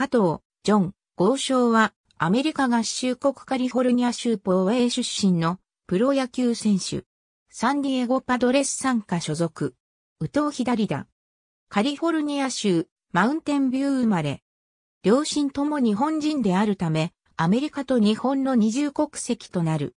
加藤、ジョン、豪商は、アメリカ合衆国カリフォルニア州ポーウェイ出身のプロ野球選手。サンディエゴパドレス参加所属。宇藤左だ。カリフォルニア州、マウンテンビュー生まれ。両親とも日本人であるため、アメリカと日本の二重国籍となる。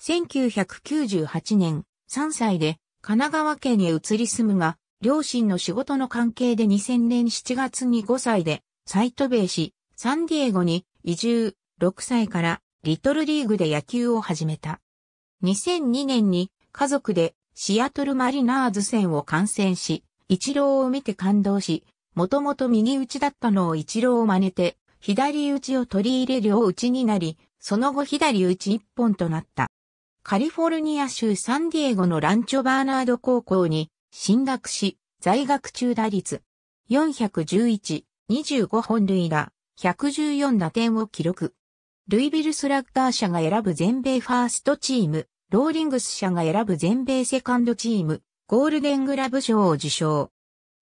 1998年、3歳で神奈川県へ移り住むが、両親の仕事の関係で2000年7月に5歳でサイトベイ市、サンディエゴに移住、6歳からリトルリーグで野球を始めた。2002年に家族でシアトルマリナーズ戦を観戦し、一郎を見て感動し、もともと右打ちだったのを一郎を真似て、左打ちを取り入れ両打ちになり、その後左打ち一本となった。カリフォルニア州サンディエゴのランチョバーナード高校に進学し、在学中打率411、25本塁打、114打点を記録。ルイビルスラッガー社が選ぶ全米ファーストチーム、ローリングス社が選ぶ全米セカンドチーム、ゴールデングラブ賞を受賞。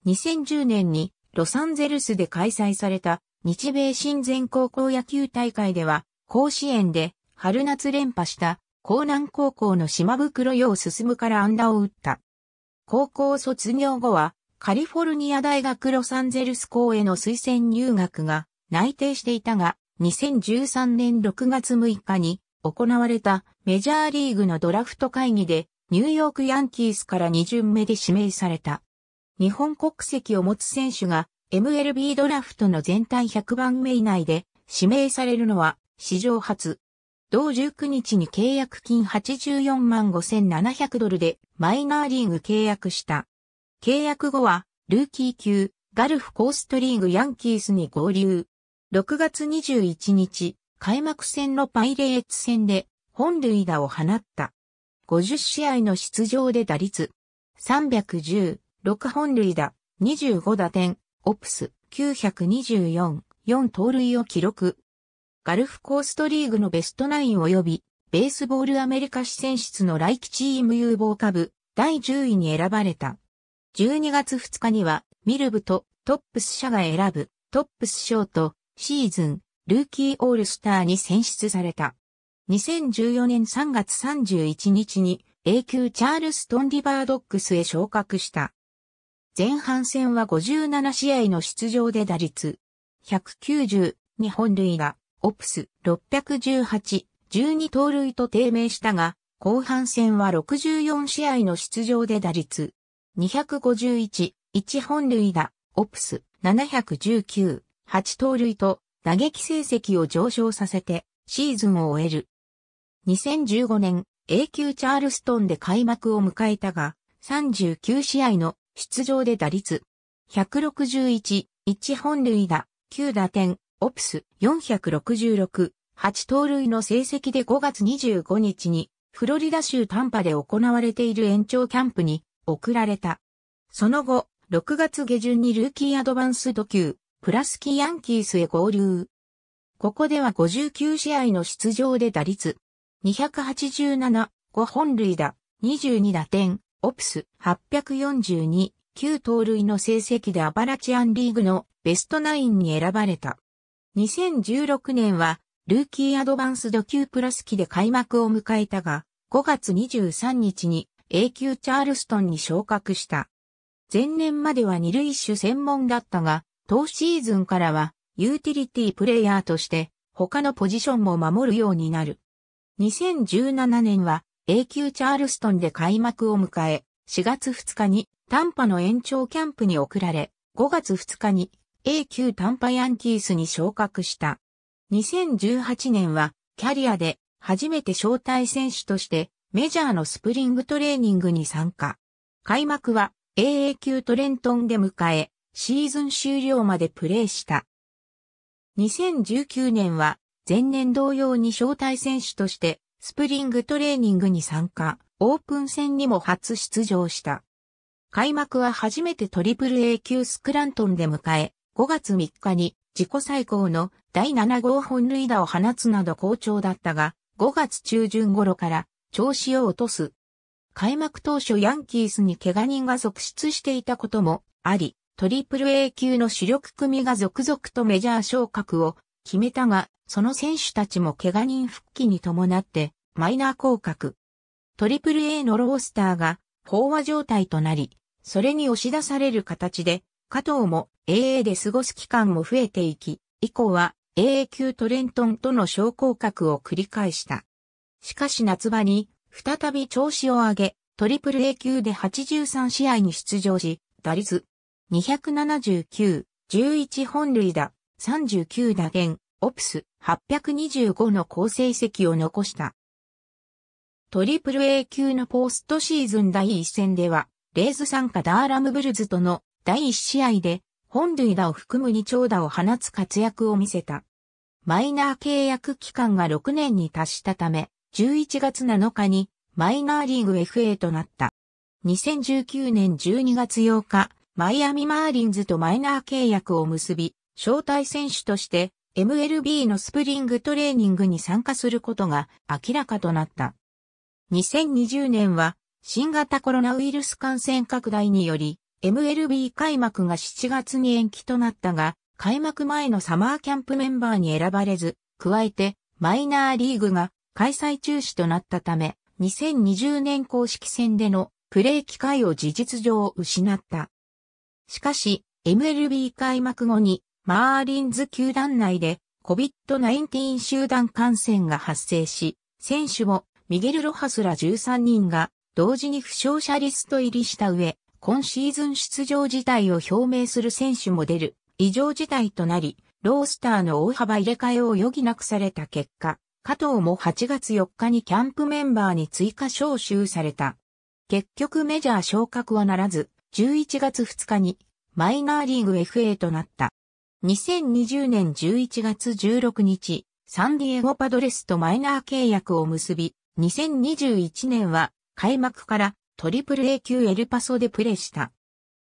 2010年にロサンゼルスで開催された日米親善高校野球大会では、甲子園で春夏連覇した江南高校の島袋洋進から安打を打った。高校卒業後はカリフォルニア大学ロサンゼルス校への推薦入学が内定していたが、2013年6月6日に行われたメジャーリーグのドラフト会議でニューヨークヤンキースから2巡目で指名された。日本国籍を持つ選手が MLB ドラフトの全体100番目以内で指名されるのは史上初。同19日に契約金84万5700ドルでマイナーリーグ契約した。契約後は、ルーキー級、ガルフコーストリーグヤンキースに合流。6月21日、開幕戦のパイレーツ戦で、本塁打を放った。50試合の出場で打率、310、6本塁打、25打点、オプス、924、4盗塁を記録。ガルフコーストリーグのベストナイン及び、ベースボールアメリカ支選出の来季チーム有望株、第10位に選ばれた。12月2日には、ミルブとトップス社が選ぶトップス賞とシーズンルーキーオールスターに選出された。2014年3月31日に A 級チャールストンリバードックスへ昇格した。前半戦は57試合の出場で打率190、日本塁がオプス618、12盗塁と低迷したが、後半戦は64試合の出場で打率251、1本塁打、オプス、719、8盗塁と、打撃成績を上昇させて、シーズンを終える。2015年、A 級チャールストンで開幕を迎えたが、39試合の出場で打率、161、1本塁打、9打点、オプス、466、8盗塁の成績で5月25日に、フロリダ州タンパで行われている延長キャンプに送られた。その後、6月下旬にルーキーアドバンスド級、プラスキーヤンキースへ合流。ここでは59試合の出場で打率、287、5本塁打、22打点、オプス、842、9盗塁の成績でアバラチアンリーグのベストナインに選ばれた。2016年は、ルーキーアドバンスド級プラス期で開幕を迎えたが、5月23日に A 級チャールストンに昇格した。前年までは二塁手専門だったが、当シーズンからはユーティリティプレイヤーとして他のポジションも守るようになる。2017年は A 級チャールストンで開幕を迎え、4月2日に短波の延長キャンプに送られ、5月2日に A 級短波ヤンキースに昇格した。2018年はキャリアで初めて招待選手としてメジャーのスプリングトレーニングに参加。開幕は AA 級トレントンで迎え、シーズン終了までプレーした。2019年は前年同様に招待選手としてスプリングトレーニングに参加、オープン戦にも初出場した。開幕は初めてトリプル A 級スクラントンで迎え、5月3日に自己最高の第7号本塁打を放つなど好調だったが、5月中旬頃から調子を落とす。開幕当初ヤンキースに怪我人が続出していたこともあり、トリプル A 級の主力組が続々とメジャー昇格を決めたが、その選手たちも怪我人復帰に伴ってマイナー降格。トリプル A のロースターが飽和状態となり、それに押し出される形で、加藤も AA で過ごす期間も増えていき、以降は AA 級トレントンとの昇降格を繰り返した。しかし夏場に、再び調子を上げ、トリプル A 級で83試合に出場し、打率279、11本塁打、39打点、オプス825の好成績を残した。トリプル A 級のポストシーズン第1戦では、レーズ参加ダーラムブルズとの第1試合で、本塁打を含む2長打を放つ活躍を見せた。マイナー契約期間が6年に達したため、11月7日にマイナーリーグ FA となった。2019年12月8日、マイアミマーリンズとマイナー契約を結び、招待選手として MLB のスプリングトレーニングに参加することが明らかとなった。2020年は新型コロナウイルス感染拡大により MLB 開幕が7月に延期となったが、開幕前のサマーキャンプメンバーに選ばれず、加えてマイナーリーグが開催中止となったため、2020年公式戦でのプレー機会を事実上失った。しかし、MLB 開幕後にマーリンズ球団内で COVID-19 集団感染が発生し、選手もミゲル・ロハスら13人が同時に負傷者リスト入りした上、今シーズン出場自体を表明する選手も出る異常事態となり、ロースターの大幅入れ替えを余儀なくされた結果、加藤も8月4日にキャンプメンバーに追加招集された。結局メジャー昇格はならず、11月2日にマイナーリーグ FA となった。2020年11月16日、サンディエゴパドレスとマイナー契約を結び、2021年は開幕からトリプル A 級エルパソでプレーした。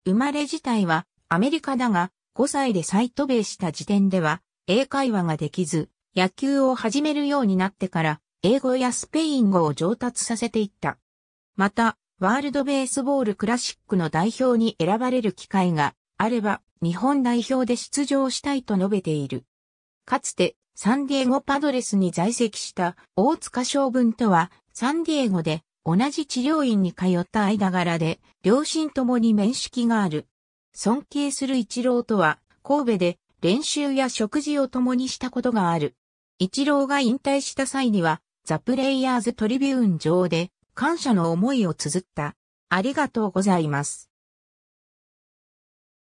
生まれ自体はアメリカだが5歳で再渡米した時点では英会話ができず野球を始めるようになってから、英語やスペイン語を上達させていった。また、ワールドベースボールクラシックの代表に選ばれる機会があれば、日本代表で出場したいと述べている。かつて、サンディエゴパドレスに在籍した大塚将軍とは、サンディエゴで同じ治療院に通った間柄で、両親ともに面識がある。尊敬する一郎とは、神戸で練習や食事を共にしたことがある。一郎が引退した際には、ザ・プレイヤーズ・トリビューン上で感謝の思いを綴った。ありがとうございます。